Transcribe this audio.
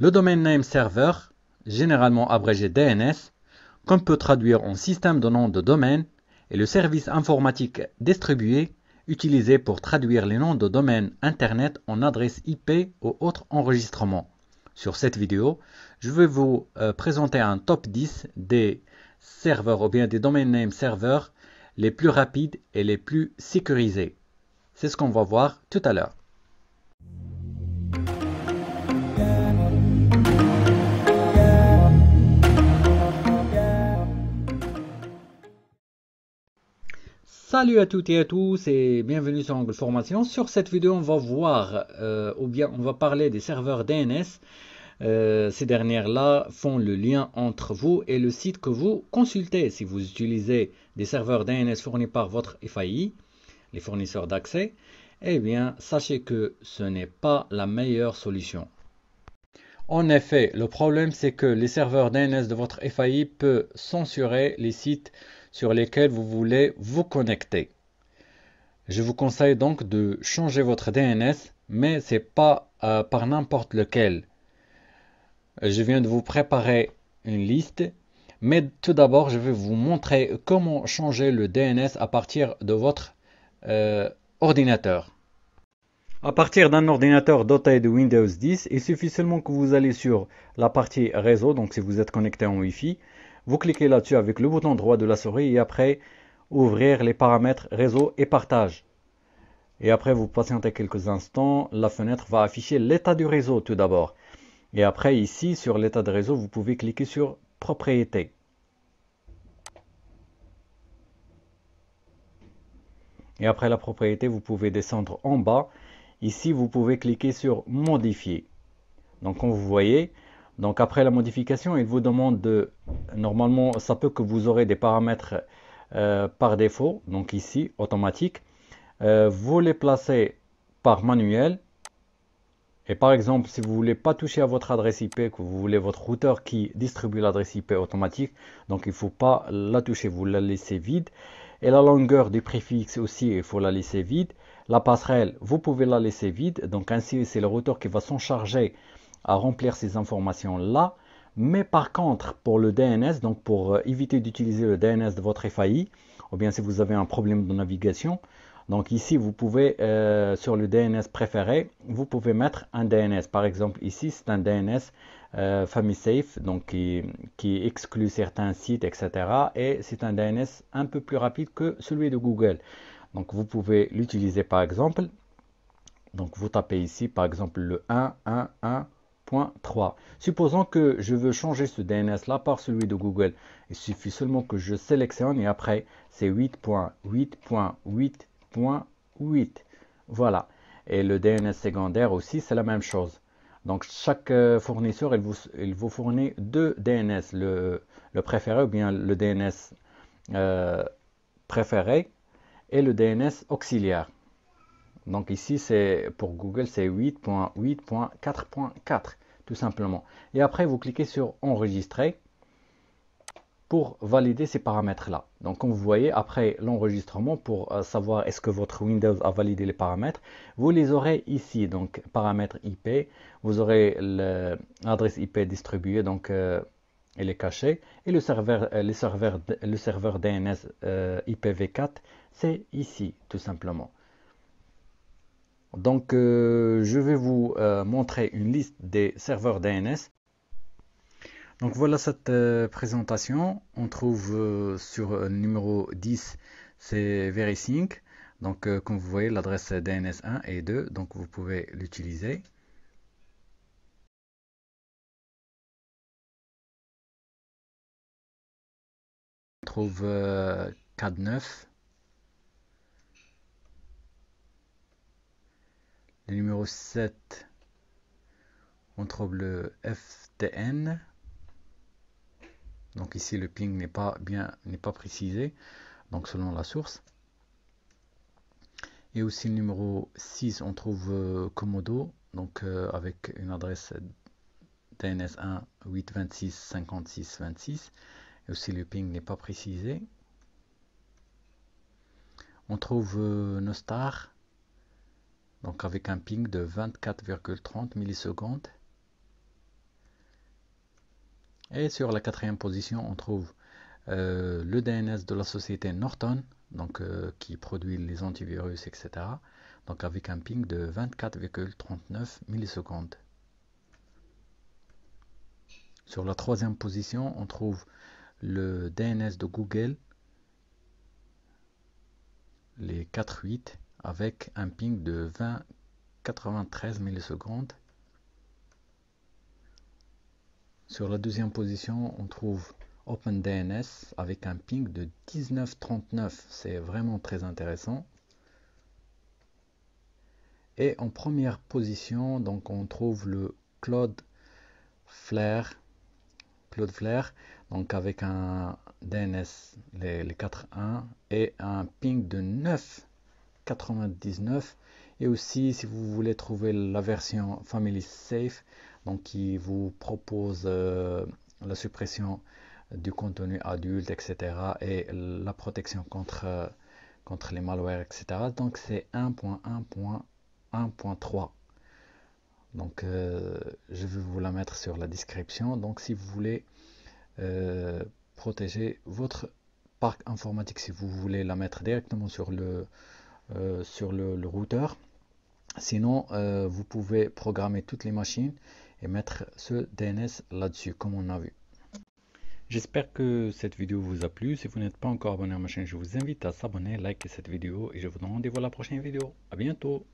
Le Domain name server, généralement abrégé DNS, qu'on peut traduire en système de nom de domaine, est le service informatique distribué utilisé pour traduire les noms de domaine Internet en adresse IP ou autres enregistrements. Sur cette vidéo, je vais vous euh, présenter un top 10 des serveurs ou bien des domain name server les plus rapides et les plus sécurisés. C'est ce qu'on va voir tout à l'heure. Salut à toutes et à tous et bienvenue sur Angle Formation. Sur cette vidéo, on va voir euh, ou bien on va parler des serveurs DNS. Euh, ces dernières-là font le lien entre vous et le site que vous consultez. Si vous utilisez des serveurs DNS fournis par votre FAI, les fournisseurs d'accès, eh bien, sachez que ce n'est pas la meilleure solution. En effet, le problème c'est que les serveurs DNS de votre FAI peuvent censurer les sites sur lesquels vous voulez vous connecter. Je vous conseille donc de changer votre DNS, mais ce n'est pas euh, par n'importe lequel. Je viens de vous préparer une liste, mais tout d'abord je vais vous montrer comment changer le DNS à partir de votre euh, ordinateur. À partir d'un ordinateur doté de Windows 10, il suffit seulement que vous allez sur la partie réseau, donc si vous êtes connecté en Wi-Fi, vous cliquez là-dessus avec le bouton droit de la souris et après ouvrir les paramètres réseau et partage. Et après vous patientez quelques instants, la fenêtre va afficher l'état du réseau tout d'abord. Et après ici sur l'état de réseau, vous pouvez cliquer sur propriétés. Et après la propriété, vous pouvez descendre en bas Ici, vous pouvez cliquer sur modifier. Donc, comme vous voyez, donc après la modification, il vous demande de, normalement, ça peut que vous aurez des paramètres euh, par défaut, donc ici, automatique. Euh, vous les placez par manuel. Et par exemple, si vous ne voulez pas toucher à votre adresse IP, que vous voulez votre routeur qui distribue l'adresse IP automatique, donc il ne faut pas la toucher, vous la laissez vide. Et la longueur du préfixe aussi, il faut la laisser vide. La passerelle, vous pouvez la laisser vide. Donc ainsi, c'est le routeur qui va s'en charger à remplir ces informations-là. Mais par contre, pour le DNS, donc pour euh, éviter d'utiliser le DNS de votre FAI, ou bien si vous avez un problème de navigation, donc ici, vous pouvez, euh, sur le DNS préféré, vous pouvez mettre un DNS. Par exemple, ici, c'est un DNS euh, FamiSafe, donc qui, exclut certains sites, etc. Et c'est un DNS un peu plus rapide que celui de Google. Donc vous pouvez l'utiliser par exemple. Donc vous tapez ici par exemple le 111.3. Supposons que je veux changer ce DNS là par celui de Google. Il suffit seulement que je sélectionne et après c'est 8.8.8.8. Voilà. Et le DNS secondaire aussi c'est la même chose. Donc chaque euh, fournisseur, il vous, il vous fournit deux DNS, le, préféré ou bien le DNS euh, préféré et le DNS auxiliaire. Donc ici, c'est pour Google, c'est 8.8.4.4, tout simplement. Et après, vous cliquez sur Enregistrer pour valider ces paramètres-là. Donc comme vous voyez, après l'enregistrement, pour euh, savoir est-ce que votre Windows a validé les paramètres, vous les aurez ici. Donc paramètres IP, vous aurez l'adresse IP distribuée, donc euh, il est caché. Et le serveur, euh, le serveur DNS euh, IPv4, c'est ici, tout simplement. Donc, euh, je vais vous montrer une liste des serveurs DNS. Donc, voilà cette présentation. On trouve sur numéro 10, c'est VeriSync. Donc, comme vous voyez, l'adresse DNS 1 et 2, donc vous pouvez l'utiliser. trouve 9 Le numéro 7, on trouve le FTN. Donc ici le ping n'est pas bien n'est pas précisé, donc selon la source. Et aussi le numéro 6, on trouve comodo euh, Komodo, donc euh, avec une adresse DNS 1 26 56 26 aussi le ping n'est pas précisé. On trouve euh, Nostar, donc avec un ping de 24,30 millisecondes. Et sur la quatrième position, on trouve euh, le DNS de la société Norton, donc, euh, qui produit les antivirus, etc. Donc avec un ping de 24,39 millisecondes. Sur la troisième position, on trouve le DNS de Google, les 4.8, avec un ping de 93 millisecondes. Sur la deuxième position, on trouve OpenDNS avec un ping de 19,39. C'est vraiment très intéressant. Et en première position, donc on trouve le Cloud Flare Claude donc avec un DNS, les, 4.1 et un ping de 9,99. Et aussi, si vous voulez trouver la version Family Safe, donc qui vous propose euh, la suppression du contenu adulte, etc. et la protection contre, euh, contre les malwares, etc. Donc c'est 1.1.1.3. Donc euh, je vais vous la mettre sur la description. Donc si vous voulez euh, protéger votre parc informatique, si vous voulez la mettre directement sur le, euh, sur le, routeur, sinon vous pouvez programmer toutes les machines et mettre ce DNS là-dessus comme on a vu. J'espère que cette vidéo vous a plu. Si vous n'êtes pas encore abonné à ma chaîne, je vous invite à s'abonner, liker cette vidéo et je vous donne rendez-vous à la prochaine vidéo. A bientôt